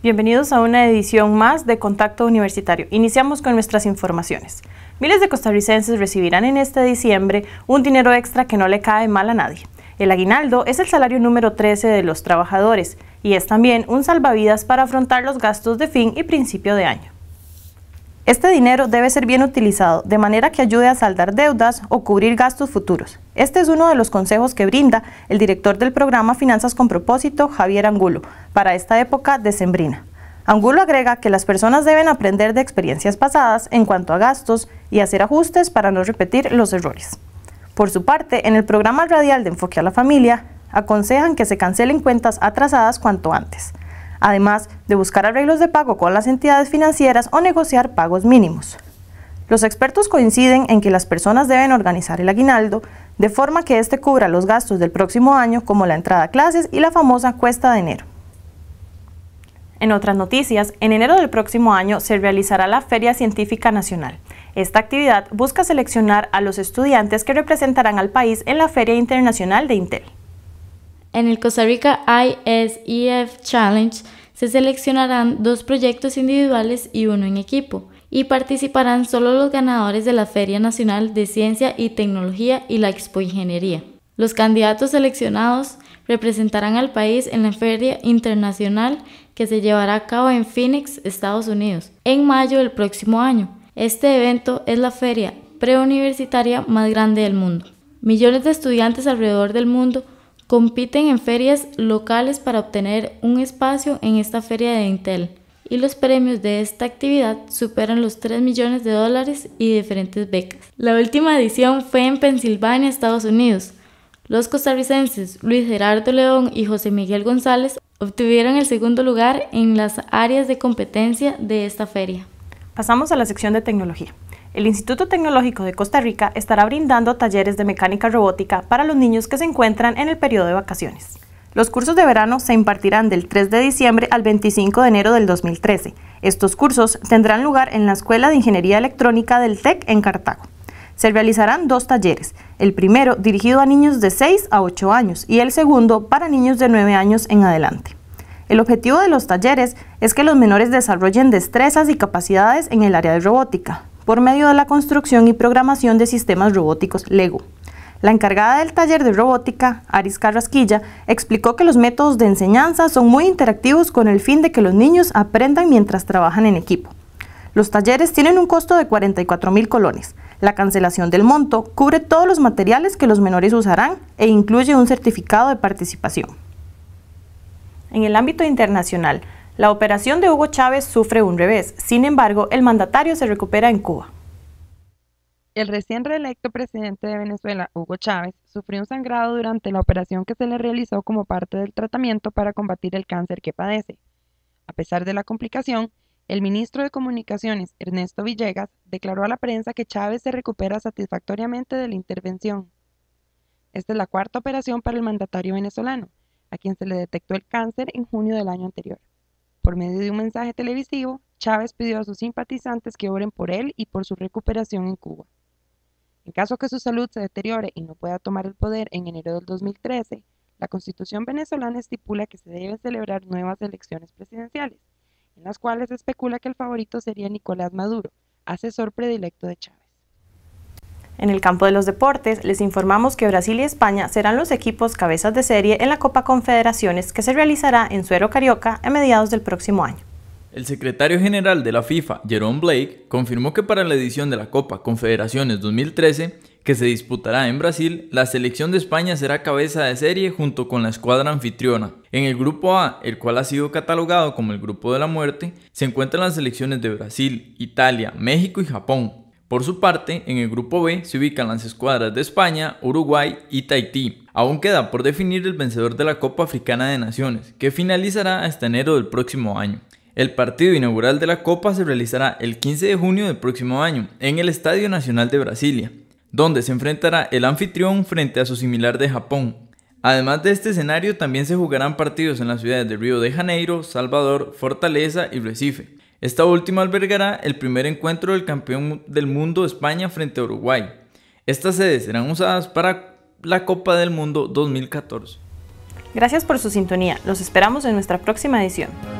Bienvenidos a una edición más de Contacto Universitario. Iniciamos con nuestras informaciones. Miles de costarricenses recibirán en este diciembre un dinero extra que no le cae mal a nadie. El aguinaldo es el salario número 13 de los trabajadores y es también un salvavidas para afrontar los gastos de fin y principio de año. Este dinero debe ser bien utilizado de manera que ayude a saldar deudas o cubrir gastos futuros. Este es uno de los consejos que brinda el director del programa Finanzas con Propósito, Javier Angulo, para esta época decembrina. Angulo agrega que las personas deben aprender de experiencias pasadas en cuanto a gastos y hacer ajustes para no repetir los errores. Por su parte, en el programa radial de Enfoque a la Familia, aconsejan que se cancelen cuentas atrasadas cuanto antes además de buscar arreglos de pago con las entidades financieras o negociar pagos mínimos. Los expertos coinciden en que las personas deben organizar el aguinaldo de forma que éste cubra los gastos del próximo año como la entrada a clases y la famosa cuesta de enero. En otras noticias, en enero del próximo año se realizará la Feria Científica Nacional. Esta actividad busca seleccionar a los estudiantes que representarán al país en la Feria Internacional de Intel. En el Costa Rica ISEF Challenge se seleccionarán dos proyectos individuales y uno en equipo, y participarán solo los ganadores de la Feria Nacional de Ciencia y Tecnología y la Expo Ingeniería. Los candidatos seleccionados representarán al país en la Feria Internacional que se llevará a cabo en Phoenix, Estados Unidos, en mayo del próximo año. Este evento es la feria preuniversitaria más grande del mundo. Millones de estudiantes alrededor del mundo compiten en ferias locales para obtener un espacio en esta feria de Intel y los premios de esta actividad superan los 3 millones de dólares y diferentes becas. La última edición fue en Pensilvania, Estados Unidos. Los costarricenses Luis Gerardo León y José Miguel González obtuvieron el segundo lugar en las áreas de competencia de esta feria. Pasamos a la sección de tecnología el Instituto Tecnológico de Costa Rica estará brindando talleres de mecánica robótica para los niños que se encuentran en el periodo de vacaciones. Los cursos de verano se impartirán del 3 de diciembre al 25 de enero del 2013. Estos cursos tendrán lugar en la Escuela de Ingeniería Electrónica del TEC en Cartago. Se realizarán dos talleres, el primero dirigido a niños de 6 a 8 años y el segundo para niños de 9 años en adelante. El objetivo de los talleres es que los menores desarrollen destrezas y capacidades en el área de robótica, por medio de la construcción y programación de sistemas robóticos LEGO. La encargada del taller de robótica, Aris Carrasquilla, explicó que los métodos de enseñanza son muy interactivos con el fin de que los niños aprendan mientras trabajan en equipo. Los talleres tienen un costo de 44 mil colones. La cancelación del monto cubre todos los materiales que los menores usarán e incluye un certificado de participación. En el ámbito internacional, la operación de Hugo Chávez sufre un revés, sin embargo, el mandatario se recupera en Cuba. El recién reelecto presidente de Venezuela, Hugo Chávez, sufrió un sangrado durante la operación que se le realizó como parte del tratamiento para combatir el cáncer que padece. A pesar de la complicación, el ministro de Comunicaciones, Ernesto Villegas, declaró a la prensa que Chávez se recupera satisfactoriamente de la intervención. Esta es la cuarta operación para el mandatario venezolano, a quien se le detectó el cáncer en junio del año anterior. Por medio de un mensaje televisivo, Chávez pidió a sus simpatizantes que oren por él y por su recuperación en Cuba. En caso que su salud se deteriore y no pueda tomar el poder en enero del 2013, la Constitución venezolana estipula que se deben celebrar nuevas elecciones presidenciales, en las cuales se especula que el favorito sería Nicolás Maduro, asesor predilecto de Chávez. En el campo de los deportes, les informamos que Brasil y España serán los equipos cabezas de serie en la Copa Confederaciones que se realizará en Suero Carioca a mediados del próximo año. El secretario general de la FIFA, Jerome Blake, confirmó que para la edición de la Copa Confederaciones 2013, que se disputará en Brasil, la selección de España será cabeza de serie junto con la escuadra anfitriona. En el grupo A, el cual ha sido catalogado como el grupo de la muerte, se encuentran las selecciones de Brasil, Italia, México y Japón, por su parte, en el grupo B se ubican las escuadras de España, Uruguay y Tahití. Aún queda por definir el vencedor de la Copa Africana de Naciones, que finalizará hasta enero del próximo año. El partido inaugural de la Copa se realizará el 15 de junio del próximo año en el Estadio Nacional de Brasilia, donde se enfrentará el anfitrión frente a su similar de Japón. Además de este escenario, también se jugarán partidos en las ciudades de Río de Janeiro, Salvador, Fortaleza y Recife. Esta última albergará el primer encuentro del campeón del mundo España frente a Uruguay. Estas sedes serán usadas para la Copa del Mundo 2014. Gracias por su sintonía. Los esperamos en nuestra próxima edición.